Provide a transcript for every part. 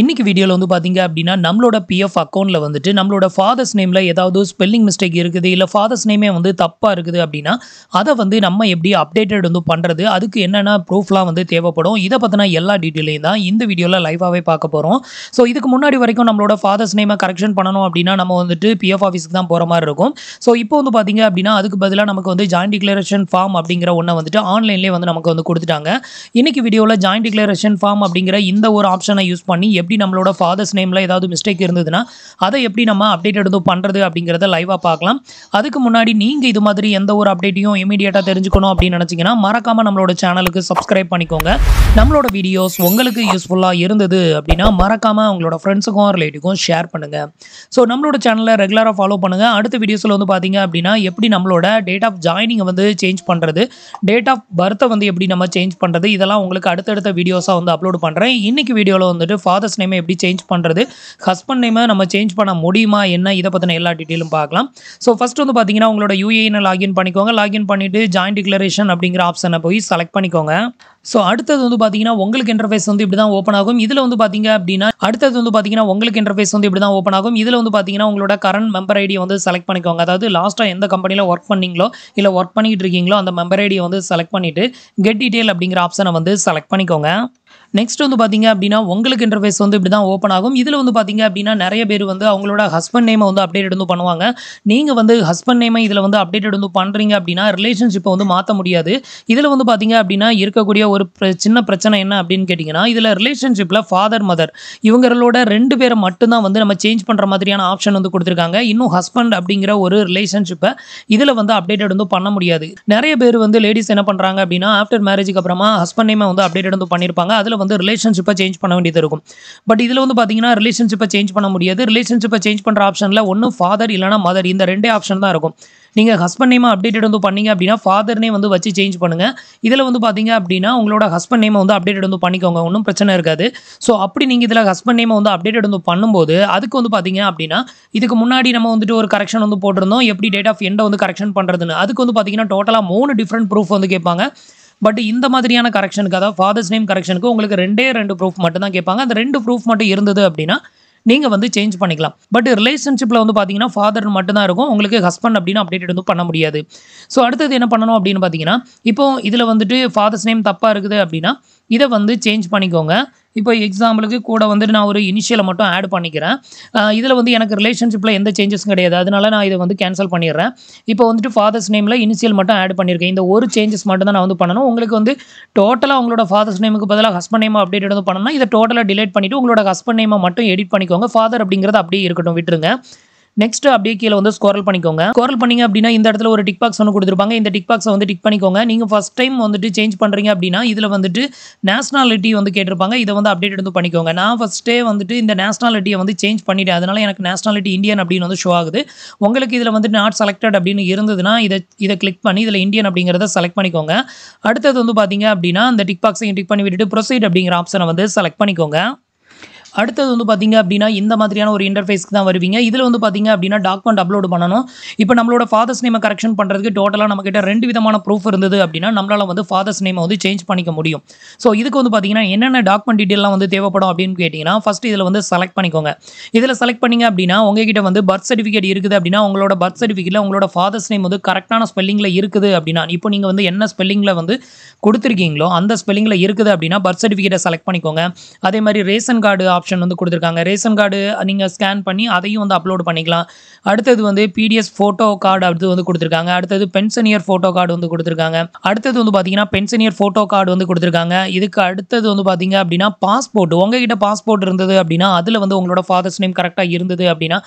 இன்னைக்கு வீடியோவில் வந்து பார்த்தீங்க அப்படின்னா நம்மளோட பிஎஃப் அக்கௌண்ட்டில் வந்துட்டு நம்மளோட ஃபாதர்ஸ் நேமில் ஏதாவது ஸ்பெல்லிங் மிஸ்டேக் இருக்குது இல்லை ஃபாதர்ஸ் நேமே வந்து தப்பாக இருக்குது அப்படின்னா அதை வந்து நம்ம எப்படி அப்டேட்டட் வந்து பண்ணுறது அதுக்கு என்னென்ன ப்ரூஃப்லாம் வந்து தேவைப்படும் இதை பற்றினா எல்லா டீட்டெயிலையும் தான் இந்த வீடியோவில் லைவாகவே பார்க்க போகிறோம் ஸோ இதுக்கு முன்னாடி வரைக்கும் நம்மளோட ஃபாதர்ஸ் நேமை கரெக்ஷன் பண்ணணும் அப்படின்னா நம்ம வந்துட்டு பிஎஃப் ஆஃபீஸுக்கு தான் போகிற மாதிரி இருக்கும் ஸோ இப்போ வந்து பார்த்தீங்க அப்படின்னா அதுக்கு பதிலாக நமக்கு வந்து ஜாயின் டிக்ளரேஷன் ஃபார்ம் அப்படிங்கிற ஒன்றை வந்துட்டு ஆன்லைன்லேயே வந்து நமக்கு வந்து கொடுத்துட்டாங்க இன்றைக்கி வீடியோவில் ஜாயின் டிக்ளரேஷன் ஃபார்ம் அப்படிங்கிற இந்த ஒரு ஆப்ஷனை யூஸ் பண்ணி எப்படி நம்மளோட ஃபாதர்ஸ் நேமில் ஏதாவது மிஸ்டேக் இருந்ததுன்னா அதை எப்படி நம்ம அப்டேட் எடுத்து பண்ணுறது அப்படிங்கிறத லைவாக பார்க்கலாம் அதுக்கு முன்னாடி நீங்கள் இது மாதிரி எந்த ஒரு அப்டேட்டையும் இமீடியட்டாக தெரிஞ்சுக்கணும் அப்படின்னு நினச்சிங்கன்னா மறக்காமல் நம்மளோட சேனலுக்கு சப்ஸ்கிரைப் பண்ணிக்கோங்க நம்மளோட வீடியோஸ் உங்களுக்கு யூஸ்ஃபுல்லாக இருந்தது அப்படின்னா மறக்காமல் உங்களோட ஃப்ரெண்ட்ஸுக்கும் ரிலேட்டிவ்க்கும் ஷேர் பண்ணுங்கள் ஸோ நம்மளோட சேனலை ரெகுலராக ஃபாலோ பண்ணுங்கள் அடுத்த வீடியோஸில் வந்து பார்த்தீங்க அப்படின்னா எப்படி நம்மளோட டேட் ஆஃப் ஜாயினிங்கை வந்து சேஞ்ச் பண்ணுறது டேட் ஆஃப் பர்த்தை வந்து எப்படி நம்ம சேஞ்ச் பண்ணுறது இதெல்லாம் உங்களுக்கு அடுத்தடுத்த வீடியோஸாக வந்து அப்லோட் பண்ணுறேன் இன்றைக்கி வீடியோவில் வந்துட்டு ஃபாதர்ஸ் ஃபர்ஸ்ட் நேமை எப்படி சேஞ்ச் பண்ணுறது ஹஸ்பண்ட் நேமை நம்ம சேஞ்ச் பண்ண முடியுமா என்ன இதை பற்றின எல்லா டீட்டெயிலும் பார்க்கலாம் ஸோ ஃபஸ்ட் வந்து பார்த்தீங்கன்னா உங்களோட யூஏஎன லாகின் பண்ணிக்கோங்க லாகின் பண்ணிவிட்டு ஜாயின் டிக்ளரேஷன் அப்படிங்கிற ஆப்ஷனை போய் செலக்ட் பண்ணிக்கோங்க ஸோ அடுத்தது வந்து பார்த்தீங்கன்னா உங்களுக்கு இன்டர்ஃபேஸ் வந்து இப்படி தான் ஓப்பன் ஆகும் இதில் வந்து பார்த்தீங்க அப்படின்னா அடுத்தது வந்து பார்த்தீங்கன்னா உங்களுக்கு இன்டர்ஃபேஸ் வந்து இப்படி தான் ஓப்பன் ஆகும் இதில் வந்து பார்த்தீங்கன்னா உங்களோட கரண்ட் மெம்பர் ஐடியை வந்து செலக்ட் பண்ணிக்கோங்க அதாவது லாஸ்ட்டாக எந்த கம்பெனியில் ஒர்க் பண்ணீங்களோ இல்லை ஒர்க் பண்ணிகிட்டு இருக்கீங்களோ அந்த மெம்பர் ஐடியை வந்து செலக்ட் பண்ணிவிட்டு கெட் டீட்டெயில் அப்படிங்கிற ஆப்ஷனை வந்து செலக்ட் பண்ணிக்கோங்க நெக்ஸ்ட் வந்து பார்த்தீங்க அப்படின்னா உங்களுக்கு இன்டர்ஃபேஸ் வந்து இப்படி தான் ஓப்பன் ஆகும் இதில் வந்து பார்த்தீங்க அப்படின்னா நிறைய பேர் வந்து அவங்களோட ஹஸ்பண்ட் நேமை வந்து அப்டேட் வந்து பண்ணுவாங்க நீங்கள் வந்து ஹஸ்பண்ட் நேமை இதில் வந்து அப்டேட் வந்து பண்ணுறீங்க அப்படின்னா ரிலேஷன்ஷிப்பை வந்து மாற்ற முடியாது இதில் வந்து பார்த்தீங்க அப்படின்னா இருக்கக்கூடிய ஒரு சின்ன பிரச்சனை என்ன அப்படின்னு கேட்டிங்கன்னா இதில் ரிலேஷன்ஷிப்பில் ஃபாதர் மதர் இவங்களோட ரெண்டு பேரை மட்டும்தான் வந்து நம்ம சேஞ்ச் பண்ணுற மாதிரியான ஆப்ஷன் வந்து கொடுத்துருக்காங்க இன்னும் ஹஸ்பண்ட் அப்படிங்கிற ஒரு ரிலேஷன்ஷிப்பை இதில் வந்து அப்டேட் வந்து பண்ண முடியாது நிறைய பேர் வந்து லேடிஸ் என்ன பண்ணுறாங்க அப்படின்னா ஆஃப்டர் மேரேஜுக்கு அப்புறமா ஹஸ்பண்ட் நேமை வந்து அப்டேட் வந்து பண்ணியிருப்பாங்க அதில் வந்து ரிலேஷன்ஷிப்பை சேஞ்ச் பண்ண வேண்டியது இருக்கும் பட் இதில் வந்து பார்த்தீங்கன்னா ரிலேஷன்ஷிப்பை சேஞ்ச் பண்ண முடியாது ரிலேஷன்ஷிப்பை சேஞ்ச் பண்ணுற ஆப்ஷனில் ஒன்றும் ஃபாதர் இல்லைனா மதர் இந்த ரெண்டே ஆப்ஷன் தான் இருக்கும் நீங்கள் ஹஸ்பண்ட் நேம் அப்டேட்டட் வந்து பண்ணீங்க அப்படின்னா ஃபாதர் வந்து வச்சு சேஞ்ச் பண்ணுங்கள் இதில் வந்து பார்த்தீங்க அப்படின்னா உங்களோட ஹஸ்பண்ட் நேமை வந்து அப்டேட்டட் வந்து பண்ணிக்கோங்க ஒன்றும் பிரச்சனை இருக்காது ஸோ அப்படி நீங்கள் இதில் ஹஸ்பண்ட் நேமை வந்து அப்டேட்டட் வந்து பண்ணும்போது அதுக்கு வந்து பார்த்தீங்க அப்படின்னா இதுக்கு முன்னாடி நம்ம வந்துட்டு ஒரு கரெக்ஷன் வந்து போட்டிருந்தோம் எப்படி டேட் ஆஃப் எண்டை வந்து கரெக்ஷன் பண்ணுறதுன்னு அதுக்கு வந்து பார்த்தீங்கன்னா டோட்டலாக மூணு டிஃப்ரெண்ட் ப்ரூஃப் வந்து கேட்பாங்க பட் இந்த மாதிரியான கரெக்ஷனுக்கு அதாவது ஃபாதர்ஸ் நேம் கரெக்ஷனுக்கு உங்களுக்கு ரெண்டே ரெண்டு ப்ரூஃப் மட்டும் தான் கேட்பாங்க அந்த ரெண்டு ப்ரூஃப் மட்டும் இருந்தது அப்படின்னா நீங்கள் வந்து சேஞ்ச் பண்ணிக்கலாம் பட் ரிலேஷன்ஷிப்பில் வந்து பார்த்தீங்கன்னா ஃபாதர் மட்டும்தான் இருக்கும் உங்களுக்கு ஹஸ்பண்ட் அப்படின்னு அப்டேட் வந்து பண்ண முடியாது ஸோ அடுத்தது என்ன பண்ணணும் அப்படின்னு பார்த்தீங்கன்னா இப்போ இதில் வந்துட்டு ஃபாதர்ஸ் நேம் தப்பாக இருக்குது அப்படின்னா இதை வந்து சேஞ்ச் பண்ணிக்கோங்க இப்போ எக்ஸாம்பிளுக்கு கூட வந்துட்டு நான் ஒரு இனிஷியலை மட்டும் ஆட் பண்ணிக்கிறேன் இதில் வந்து எனக்கு ரிலேஷன்ஷிப்பில் எந்த சேஞ்சஸும் கிடையாது அதனால நான் இதை வந்து கேன்சல் பண்ணிடுறேன் இப்போ வந்துட்டு ஃபாதர்ஸ் நேமில் இனிஷியல் மட்டும் ஆட் பண்ணியிருக்கேன் இந்த ஒரு சேஞ்சஸ் மட்டும் தான் நான் வந்து பண்ணணும் உங்களுக்கு வந்து டோட்டலாக உங்களோட ஃபாதர்ஸ் நேமுக்கு பதிலாக ஹஸ்பண்ட் நேம் அப்டேட் வந்து பண்ணணும்னா இதை டோட்டலாக டிலேட் பண்ணிவிட்டு உங்களோட ஹஸ்பண்ட் நேமை மட்டும் எடிட் பண்ணிக்கோங்க ஃபாதர் அப்படிங்கிறது அப்படியே இருக்கட்டும் விட்டுருங்க நெக்ஸ்ட் அப்படியே கீழே வந்து ஸ்கோரல் பண்ணிக்கோங்க ஸ்கோரல் பண்ணீங்க அப்படின்னா இந்த இடத்துல ஒரு டிக் பாக்ஸ் ஒன்று கொடுத்துருப்பாங்க இந்த டிக் பாக்ஸை வந்து டிக் பண்ணிக்கோங்க நீங்கள் ஃபஸ்ட் டைம் வந்துட்டு சேஞ்ச் பண்ணுறீங்க அப்படின்னா இதில் வந்துட்டு நேஷனாலிட்டி வந்து கேட்டிருப்பாங்க இதை வந்து அப்டேட் வந்து பண்ணிக்கோங்க நான் ஃபஸ்ட்டே வந்துட்டு இந்த நேஷனாலிட்டியை வந்து சேஞ்ச் பண்ணிவிட்டேன் அதனால் எனக்கு நேஷனாலிட்டி இந்தியன் அப்படின்னு வந்து ஷோ ஆகுது உங்களுக்கு இதில் வந்துட்டு நாட் செலக்டட் அப்படின்னு இருந்ததுன்னா இதை இதை கிளிக் பண்ணி இதில் இந்தியன் அப்படிங்கிறத செலக்ட் பண்ணிக்கோங்க அடுத்தது வந்து பார்த்தீங்க அப்படின்னா அந்த டிக் பாக்ஸையும் டிக் பண்ணி விட்டுட்டு ப்ரொசைட் அப்படிங்கிற ஆப்ஷனை வந்து செலக்ட் பண்ணிக்கோங்க அடுத்தது வந்து பார்த்தீங்க அப்படின்னா இந்த மாதிரியான ஒரு இன்டர்ஃபேஸ்க்கு தான் வருவீங்க இதில் வந்து பார்த்தீங்க அப்படின்னா டாக்குமெண்ட் அப்லோட் பண்ணணும் இப்போ நம்மளோட ஃபாதர்ஸ் நேமை கரெக்ஷன் பண்ணுறதுக்கு டோட்டலாக நம்மக்கிட்ட ரெண்டு விதமான ப்ரூஃப் இருந்தது அப்படின்னா நம்மளால் வந்து ஃபாதர்ஸ் நேமை வந்து சேஞ்ச் பண்ணிக்க முடியும் ஸோ இதுக்கு வந்து பார்த்தீங்கன்னா என்னென்ன டாக்குமெண்ட் டீட்டெயிலாம் வந்து தேவைப்படும் அப்படின்னு கேட்டிங்கன்னா ஃபஸ்ட்டு இதில் வந்து செலக்ட் பண்ணிக்கோங்க இதில் செலக்ட் பண்ணிங்க அப்படின்னா உங்ககிட்ட வந்து பர்த் சர்டிஃபிகேட் இருக்குது அப்படின்னா உங்களோட பர்த் சர்டிஃபிகேட்டில் உங்களோட ஃபாதர்ஸ் நேம் வந்து கரெக்டான ஸ்பெல்லிங்கில் இருக்குது அப்படின்னா இப்போ நீங்கள் வந்து என்ன ஸ்பெல்லிங்கில் வந்து கொடுத்துருக்கீங்களோ அந்த ஸ்பெல்லிங்கில் இருக்குது அப்படின்னா பர்த் சர்டிஃபிகேட்டை செலக்ட் பண்ணிக்கோங்க அதே மாதிரி ரேஷன் கார்டு ஆப்ஷன் வந்து கொடுத்துருக்காங்க ரேஷன் கார்டு நீங்கள் ஸ்கேன் பண்ணி அதையும் வந்து அப்லோட் பண்ணிக்கலாம் அடுத்தது வந்து பிடிஎஸ் ஃபோட்டோ கார்டு அடுத்து வந்து கொடுத்துருக்காங்க அடுத்தது பென்ஷனியர் ஃபோட்டோ கார்டு வந்து கொடுத்துருக்காங்க அடுத்தது வந்து பார்த்தீங்கன்னா பென்ஷனியர் ஃபோட்டோ கார்டு வந்து கொடுத்துருக்காங்க இதுக்கு அடுத்தது வந்து பார்த்தீங்க அப்படின்னா பாஸ்போர்ட் உங்ககிட்ட பாஸ்போர்ட் இருந்தது அப்படின்னா அதில் வந்து உங்களோட ஃபாதர்ஸ் நேம் கரெக்டாக இருந்தது அப்படின்னா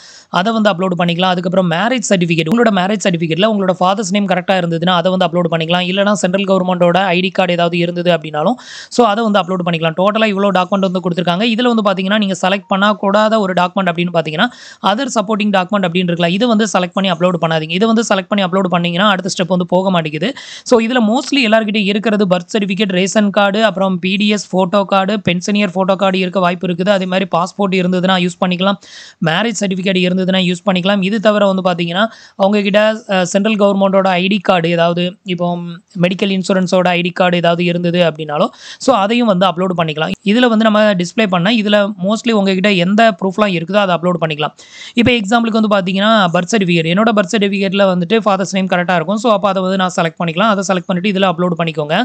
அதை வந்து அப்லோட் பண்ணிக்கலாம் அதுக்கப்புறம் மேரேஜ் சர்டிஃபிகேட் உங்களோட மேரேஜ் சர்டிஃபிகேட்டில் உங்களோட ஃபாதர்ஸ் நேம் கரெக்டாக இருந்ததுன்னா அதை வந்து அப்லோட் பண்ணிக்கலாம் இல்லைனா சென்ட்ரல் கவர்மெண்ட்டோட ஐடி கார்டு ஏதாவது இருந்தது அப்படின்னாலும் ஸோ அதை வந்து அப்லோட் பண்ணிக்கலாம் டோட்டலாக இவ்வளோ டாக்குமெண்ட் வந்து கொடுத்துருக்காங்க இதில் வந்து பார்த்தீங்கன்னா பார்த்தீங்கன்னா நீங்கள் செலக்ட் பண்ணக்கூடாத ஒரு டாக்குமெண்ட் அப்படின்னு பார்த்தீங்கன்னா அதர் சப்போர்ட்டிங் டாக்குமெண்ட் அப்படின்னு இருக்கலாம் இது வந்து செலக்ட் பண்ணி அப்லோட் பண்ணாதீங்க இது வந்து செலக்ட் பண்ணி அப்லோட் பண்ணிங்கன்னா அடுத்த ஸ்டெப் வந்து போக மாட்டேங்குது ஸோ இதில் மோஸ்ட்லி எல்லாருக்கிட்டே இருக்கிறது பர்த் சர்டிஃபிகேட் ரேஷன் கார்டு அப்புறம் P D S photo card pensioner photo card இருக்க வாய்ப்பு இருக்குது அதே மாதிரி பாஸ்போர்ட் இருந்ததுன்னா யூஸ் பண்ணிக்கலாம் மேரேஜ் சர்டிஃபிகேட் இருந்ததுன்னா யூஸ் பண்ணிக்கலாம் இது தவிர வந்து பார்த்தீங்கன்னா அவங்கக்கிட்ட சென்ட்ரல் கவர்மெண்ட்டோட ஐடி கார்டு ஏதாவது இப்போ மெடிக்கல் இன்சூரன்ஸோட ஐடி கார்டு ஏதாவது இருந்தது அப்படின்னாலும் ஸோ அதையும் வந்து அப்லோட் பண்ணிக்கலாம் இதில் வந்து நம்ம டிஸ்பிளே பண்ணால் இதில் மோஸ்ட்லி உங்ககிட்ட எந்த ப்ரூஃப்லாம் இருக்குதோ அதை அப்லோட் பண்ணிக்கலாம் இப்போ எக்ஸாம்பிளுக்கு வந்து பார்த்தீங்கன்னா பர்த் சர்டிஃபிகேட் என்னோட பர்த் சர்டிஃபிகேட்டில் வந்துட்டு ஃபாதர்ஸ் நேம் கரெக்டாக இருக்கும் ஸோ அப்போ அதை வந்து நான் செலக்ட் பண்ணிக்கலாம் அதை செலக்ட் பண்ணிட்டு இதில் அப்லோட் பண்ணிக்கோங்க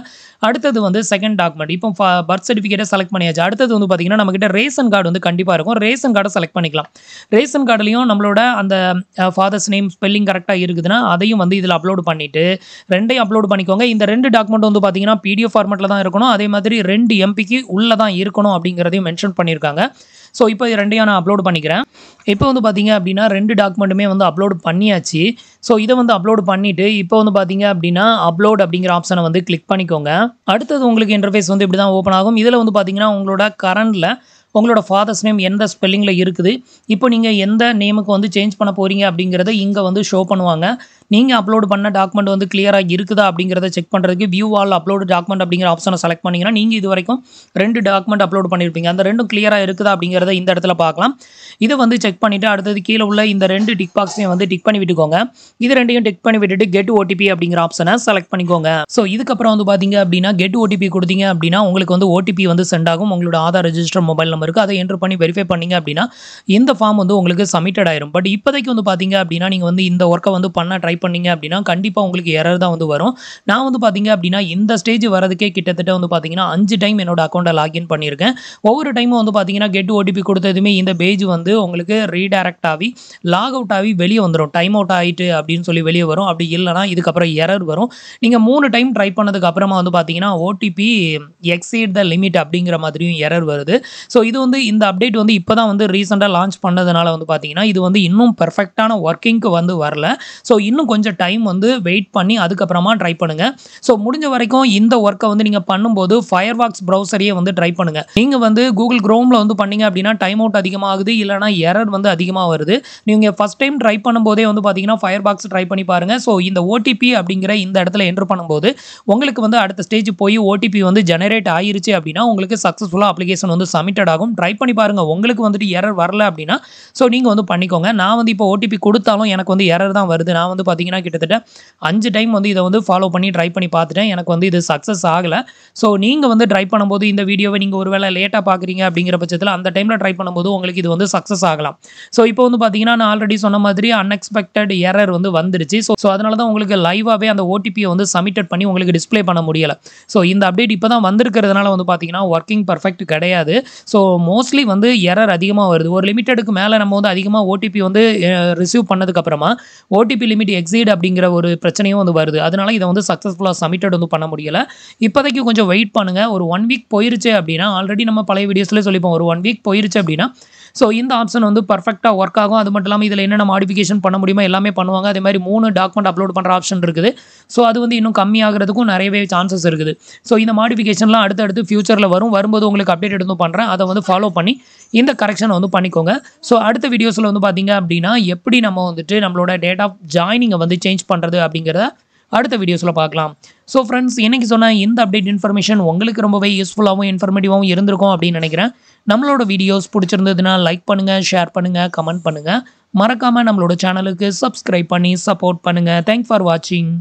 அடுத்தது வந்து செகண்ட் டாக்குமெண்ட் இப்போ பர்த் சர்டிஃபிகேட்டை செலக்ட் பண்ணியாச்சு அடுத்தது வந்து பார்த்தீங்கன்னா நம்மக்கிட்ட ரேஷன் கார்டு வந்து கண்டிப்பாக இருக்கும் ரேஷன் கார்டை செலக்ட் பண்ணிக்கலாம் ரேஷன் கார்டுலையும் நம்மளோட அந்த ஃபாதர்ஸ் நேம் ஸ்பெல்லிங் கரெக்டாக இருக்குதுன்னா அதையும் வந்து இதில் அப்லோட் பண்ணிவிட்டு ரெண்டையும் அப்லோட் பண்ணிக்கோங்க இந்த ரெண்டு டாக்குமெண்ட் வந்து பார்த்தீங்கன்னா பிடிஎஃப் ஃபார்மெட்டில் தான் இருக்கணும் அதே மாதிரி ரெண்டு எம்பிக்கு உள்ளே தான் இருக்கணும் அப்படிங்கிறதையும் மென்ஷன் பண்ணியிருக்காங்க ஸோ இப்போ இது ரெண்டையும் நான் அப்லோட் பண்ணிக்கிறேன் இப்போ வந்து பார்த்தீங்க அப்படின்னா ரெண்டு டாக்குமெண்ட்டுமே வந்து அப்லோட் பண்ணியாச்சு ஸோ இதை வந்து அப்லோட் பண்ணிவிட்டு இப்போ வந்து பார்த்தீங்க அப்படின்னா அப்லோட் அப்படிங்கிற ஆப்ஷனை வந்து கிளிக் பண்ணிக்கோங்க அடுத்தது உங்களுக்கு இன்டர்ஃபேஸ் வந்து இப்படி தான் ஓப்பன் ஆகும் இதில் வந்து பார்த்தீங்கன்னா உங்களோட கரண்டில் உங்களோட ஃபாதர்ஸ் நேம் எந்த ஸ்பெல்லிங்கில் இருக்குது இப்போ நீங்கள் எந்த நேமுக்கு வந்து சேஞ்ச் பண்ண போகிறீங்க அப்படிங்கிறத இங்கே வந்து ஷோ பண்ணுவாங்க நீங்கள் அப்லோடு பண்ண டாக்குமெண்ட் வந்து கிளியராக இருக்குதா அப்படிங்கிறத செக் பண்ணுறதுக்கு வியூ ஆல் அப்லோடு டாக்குமெண்ட் அப்படிங்கிற ஆப்ஷனை செலக்ட் பண்ணிங்கன்னா நீங்கள் இது வரைக்கும் ரெண்டு டாக்குமெண்ட் அப்லோட் பண்ணியிருப்பீங்க அந்த ரெண்டும் கிளியராக இருக்குதா அப்படிங்கிறத இந்த இடத்துல பார்க்கலாம் இதை வந்து செக் பண்ணிவிட்டு அடுத்தது கீழே உள்ள இந்த ரெண்டு டிக் பாக்ஸையும் வந்து டிக் பண்ணி விட்டுக்கோங்க இது ரெண்டையும் டிக் பண்ணி விட்டுட்டு கெட் ஓடிபி அப்படிங்கிற ஆப்ஷனை செலக்ட் பண்ணிக்கோங்க ஸோ இதுக்கப்புறம் வந்து பார்த்தீங்க அப்படின்னா கெட் ஓடிபி கொடுத்தீங்க அப்படின்னா உங்களுக்கு வந்து ஓடிபி வந்து சென்ட் ஆகும் உங்களோட ஆதார் ரெஜிஸ்டர் மொபைல் ஃபார்ம் இருக்குது அதை என்ட்ரு பண்ணி வெரிஃபை பண்ணிங்க அப்படின்னா இந்த ஃபார்ம் வந்து உங்களுக்கு சப்மிட்டட் ஆயிரும் பட் இப்போதைக்கு வந்து பார்த்தீங்க அப்படின்னா நீங்கள் வந்து இந்த ஒர்க்கை வந்து பண்ண ட்ரை பண்ணிங்க அப்படின்னா கண்டிப்பாக உங்களுக்கு எரர் தான் வந்து வரும் நான் வந்து பார்த்தீங்க அப்படின்னா இந்த ஸ்டேஜ் வரதுக்கே கிட்டத்தட்ட வந்து பார்த்தீங்கன்னா அஞ்சு டைம் என்னோட அக்கௌண்ட்டை லாக்இன் பண்ணியிருக்கேன் ஒவ்வொரு டைமும் வந்து பார்த்தீங்கன்னா கெட் ஓடிபி கொடுத்ததுமே இந்த பேஜ் வந்து உங்களுக்கு ரீடைரக்ட் ஆகி லாக் அவுட் ஆகி வெளியே வந்துடும் டைம் அவுட் ஆகிட்டு அப்படின்னு சொல்லி வெளியே வரும் அப்படி இல்லைனா இதுக்கப்புறம் எரர் வரும் நீங்கள் மூணு டைம் ட்ரை பண்ணதுக்கு அப்புறமா வந்து பார்த்தீங்கன்னா ஓடிபி எக்ஸைட் த லிமிட் அப்படிங்கிற மாதிரியும் எரர் வருது ஸோ இது வந்து இந்த அப்டேட் வந்து இப்போ தான் வந்து ரீசெண்டாக லான்ச் பண்ணதுனால வந்து பார்த்தீங்கன்னா இது வந்து இன்னும் பெர்ஃபெக்டான ஒர்க்கிங்க்கு வந்து வரல ஸோ இன்னும் கொஞ்சம் டைம் வந்து வெயிட் பண்ணி அதுக்கப்புறமா ட்ரை பண்ணுங்கள் ஸோ முடிஞ்ச வரைக்கும் இந்த ஒர்க்கை வந்து நீங்கள் பண்ணும்போது ஃபயர் வாக்ஸ் ப்ரௌசரையே வந்து ட்ரை பண்ணுங்கள் நீங்கள் வந்து கூகுள் க்ரோமில் வந்து பண்ணீங்க அப்படின்னா டைம் அவுட் அதிகமாகுது இல்லைனா எரர் வந்து அதிகமாக வருது நீங்கள் ஃபஸ்ட் டைம் ட்ரை பண்ணும்போதே வந்து பார்த்தீங்கன்னா ஃபயர் பாக்ஸ் ட்ரை பண்ணி பாருங்கள் ஸோ இந்த ஓடிபி அப்படிங்கிற இந்த இடத்துல என்ட்ரு பண்ணும்போது உங்களுக்கு வந்து அடுத்த ஸ்டேஜ் போய் ஓடிபி வந்து ஜெனரேட் ஆயிருச்சு அப்படின்னா உங்களுக்கு சக்ஸஸ்ஃபுல்லாக அப்ளிகேஷன் வந்து சப்மிட்டட் ஆகும் ஆகும் ட்ரை பண்ணி பாருங்கள் உங்களுக்கு வந்துட்டு எரர் வரல அப்படின்னா ஸோ நீங்கள் வந்து பண்ணிக்கோங்க நான் வந்து இப்போ ஓடிபி கொடுத்தாலும் எனக்கு வந்து எரர் தான் வருது நான் வந்து பார்த்தீங்கன்னா கிட்டத்தட்ட அஞ்சு டைம் வந்து இதை வந்து ஃபாலோ பண்ணி ட்ரை பண்ணி பார்த்துட்டேன் எனக்கு வந்து இது சக்ஸஸ் ஆகலை ஸோ நீங்கள் வந்து ட்ரை பண்ணும்போது இந்த வீடியோவை நீங்கள் ஒருவேளை லேட்டாக பார்க்குறீங்க அப்படிங்கிற பட்சத்தில் அந்த டைமில் ட்ரை பண்ணும்போது உங்களுக்கு இது வந்து சக்ஸஸ் ஆகலாம் ஸோ இப்போ வந்து பார்த்தீங்கன்னா நான் ஆல்ரெடி சொன்ன மாதிரி அன்எக்ஸ்பெக்டட் எரர் வந்து வந்துருச்சு ஸோ ஸோ அதனால தான் உங்களுக்கு லைவாகவே அந்த ஓடிபியை வந்து சப்மிட்டட் பண்ணி உங்களுக்கு டிஸ்பிளே பண்ண முடியலை ஸோ இந்த அப்டேட் இப்போ தான் வந்திருக்கிறதுனால வந்து பார்த்தீங்கன்னா ஒர்க்கிங் பர்ஃபெக்ட் கிடையாது ஸோ மோஸ்ட்லி வந்து எரர் அதிகமாக வருது ஒரு லிமிட்டடுக்கு மேலே நம்ம வந்து அதிகமாக ஓடிபி வந்து ரிசீவ் பண்ணதுக்கப்புறமா ஓடிபி லிமிட் எக்ஸீட் அப்படிங்கிற ஒரு பிரச்சனையும் வந்து வருது அதனால இதை வந்து சக்ஸஸ்ஃபுல்லாக சப்மிட்டட் வந்து பண்ண முடியலை இப்போதைக்கு கொஞ்சம் வெயிட் பண்ணுங்கள் ஒரு ஒன் வீக் போயிருச்சு அப்படின்னா ஆல்ரெடி நம்ம பழைய வீடியோஸ்லேயே சொல்லிப்போம் ஒரு ஒன் வீக் போயிருச்சு அப்படின்னா ஸோ இந்த ஆப்ஷன் வந்து பர்ஃபெக்டாக ஒர்க் ஆகும் அது மட்டும் இல்லாமல் இதில் என்னென்ன மாடிஃபிகேஷன் பண்ண முடியுமோ எல்லாமே பண்ணுவாங்க அதே மாதிரி மூணு டாக்குமெண்ட் அப்லோட் பண்ணுற ஆப்ஷன் இருக்குது ஸோ அது வந்து இன்னும் கம்மியாகிறதுக்கும் நிறையவே சான்சஸ் இருக்குது ஸோ இந்த மாடிஃபிகேஷன்லாம் அடுத்தடுத்து ஃபியூச்சரில் வரும் வரும்போது உங்களுக்கு அப்டேட் எடுத்து பண்ணுறேன் அதை வந்து ஃபாலோ பண்ணி இந்த கரெக்ஷனை வந்து பண்ணிக்கோங்க ஸோ அடுத்த வீடியோஸில் வந்து பார்த்தீங்க அப்படின்னா எப்படி நம்ம வந்துட்டு நம்மளோட டேட் ஆஃப் ஜாயினிங்கை வந்து சேஞ்ச் பண்ணுறது அப்படிங்கிறத அடுத்த வீடியோஸில் பார்க்கலாம் ஸோ ஃப்ரெண்ட்ஸ் என்னைக்கு சொன்னால் இந்த அப்டேட் இன்ஃபர்மேஷன் உங்களுக்கு ரொம்பவே யூஸ்ஃபுல்லாகவும் இன்ஃபர்மேட்டிவாகவும் இருந்திருக்கும் அப்படின்னு நினைக்கிறேன் நம்மளோட வீடியோஸ் பிடிச்சிருந்ததுன்னா லைக் பண்ணுங்கள் ஷேர் பண்ணுங்கள் கமெண்ட் பண்ணுங்கள் மறக்காமல் நம்மளோட சேனலுக்கு சப்ஸ்கிரைப் பண்ணி சப்போர்ட் பண்ணுங்கள் தேங்க்ஸ் ஃபார் வாட்சிங்